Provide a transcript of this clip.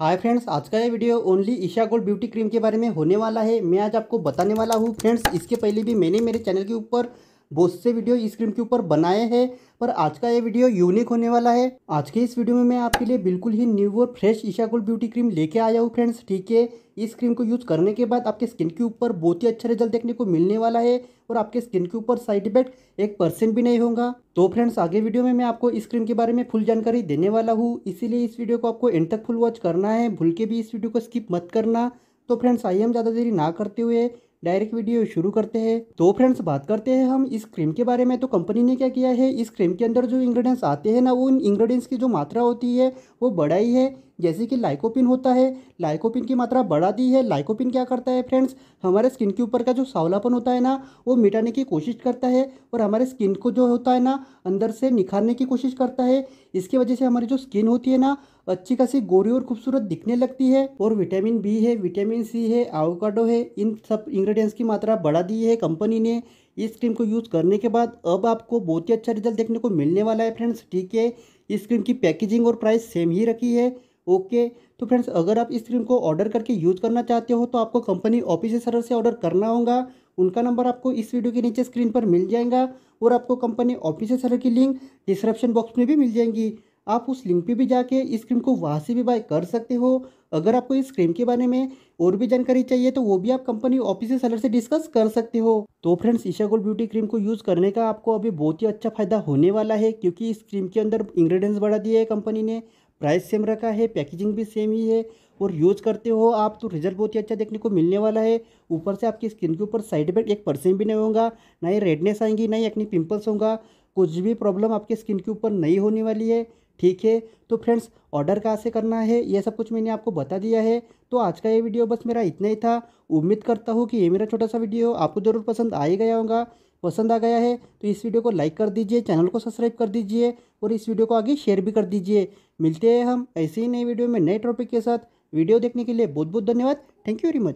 hi friends आज का ये video only Isha gold beauty cream के बारे में होने वाला है मैं आज आपको बताने वाला हूँ फ्रेंड्स इसके पहले भी मैंने मेरे चैनल के ऊपर बहुत से वीडियो इस क्रीम के ऊपर बनाए हैं पर आज का ये वीडियो यूनिक होने वाला है आज के इस वीडियो में मैं आपके लिए बिल्कुल ही न्यू और फ्रेश ईशाकुल ब्यूटी क्रीम लेके आया हूँ फ्रेंड्स ठीक है इस क्रीम को यूज़ करने के बाद आपके स्किन के ऊपर बहुत ही अच्छा रिजल्ट देखने को मिलने वाला है और आपके स्किन के ऊपर साइड इफेक्ट एक परसेंट भी नहीं होगा तो फ्रेंड्स आगे वीडियो में मैं आपको इस क्रीम के बारे में फुल जानकारी देने वाला हूँ इसीलिए इस वीडियो को आपको एंड तक फुल वॉच करना है भूल के भी इस वीडियो को स्किप मत करना तो फ्रेंड्स आइए हम ज़्यादा देरी ना करते हुए डायरेक्ट वीडियो शुरू करते हैं तो फ्रेंड्स बात करते हैं हम इस क्रीम के बारे में तो कंपनी ने क्या किया है इस क्रीम के अंदर जो इंग्रेडिएंट्स आते हैं ना वो इंग्रेडिएंट्स की जो मात्रा होती है वो बढ़ाई है जैसे कि लाइकोपिन होता है लाइकोपिन की मात्रा बढ़ा दी है लाइकोपिन क्या करता है फ्रेंड्स हमारे स्किन के ऊपर का जो सावलापन होता है ना वो मिटाने की कोशिश करता है और हमारे स्किन को जो होता है ना अंदर से निखारने की कोशिश करता है इसकी वजह से हमारी जो स्किन होती है ना अच्छी खासी गोरी और खूबसूरत दिखने लगती है और विटामिन बी है विटामिन सी है आवोकाडो है इन सब इंग्रेडिएंट्स की मात्रा बढ़ा दी है कंपनी ने इस क्रीम को यूज़ करने के बाद अब आपको बहुत ही अच्छा रिजल्ट देखने को मिलने वाला है फ्रेंड्स ठीक है इस क्रीम की पैकेजिंग और प्राइस सेम ही रखी है ओके तो फ्रेंड्स अगर आप इस क्रीम को ऑर्डर करके यूज़ करना चाहते हो तो आपको कंपनी ऑफिस सर्वर से ऑर्डर करना होगा उनका नंबर आपको इस वीडियो के नीचे स्क्रीन पर मिल जाएगा और आपको कंपनी ऑफिस सर्वर की लिंक डिस्क्रिप्शन बॉक्स में भी मिल जाएंगी आप उस लिंक पे भी जाके इस क्रीम को वहाँ से भी बाय कर सकते हो अगर आपको इस क्रीम के बारे में और भी जानकारी चाहिए तो वो भी आप कंपनी ऑफिस सेलर से डिस्कस कर सकते हो तो friends Isha gold beauty cream को यूज़ करने का आपको अभी बहुत ही अच्छा फायदा होने वाला है क्योंकि इस क्रीम के अंदर इंग्रेडिएंट्स बढ़ा दिए है कंपनी ने प्राइस सेम रखा है पैकेजिंग भी सेम ही है और यूज़ करते हो आप तो रिजल्ट बहुत ही अच्छा देखने को मिलने वाला है ऊपर से आपकी स्किन के ऊपर साइड इफेक्ट एक परसेंट भी नहीं होगा ना ही रेडनेस आएंगी ना ही अपनी पिंपल्स होगा कुछ भी प्रॉब्लम आपके स्किन के ऊपर नहीं होने वाली है ठीक है तो फ्रेंड्स ऑर्डर कहाँ से करना है ये सब कुछ मैंने आपको बता दिया है तो आज का ये वीडियो बस मेरा इतना ही था उम्मीद करता हूँ कि ये मेरा छोटा सा वीडियो आपको ज़रूर पसंद आ ही गया होगा पसंद आ गया है तो इस वीडियो को लाइक कर दीजिए चैनल को सब्सक्राइब कर दीजिए और इस वीडियो को आगे शेयर भी कर दीजिए मिलते हैं हम ऐसे ही नए वीडियो में नए टॉपिक के साथ वीडियो देखने के लिए बहुत बहुत धन्यवाद थैंक यू वेरी मच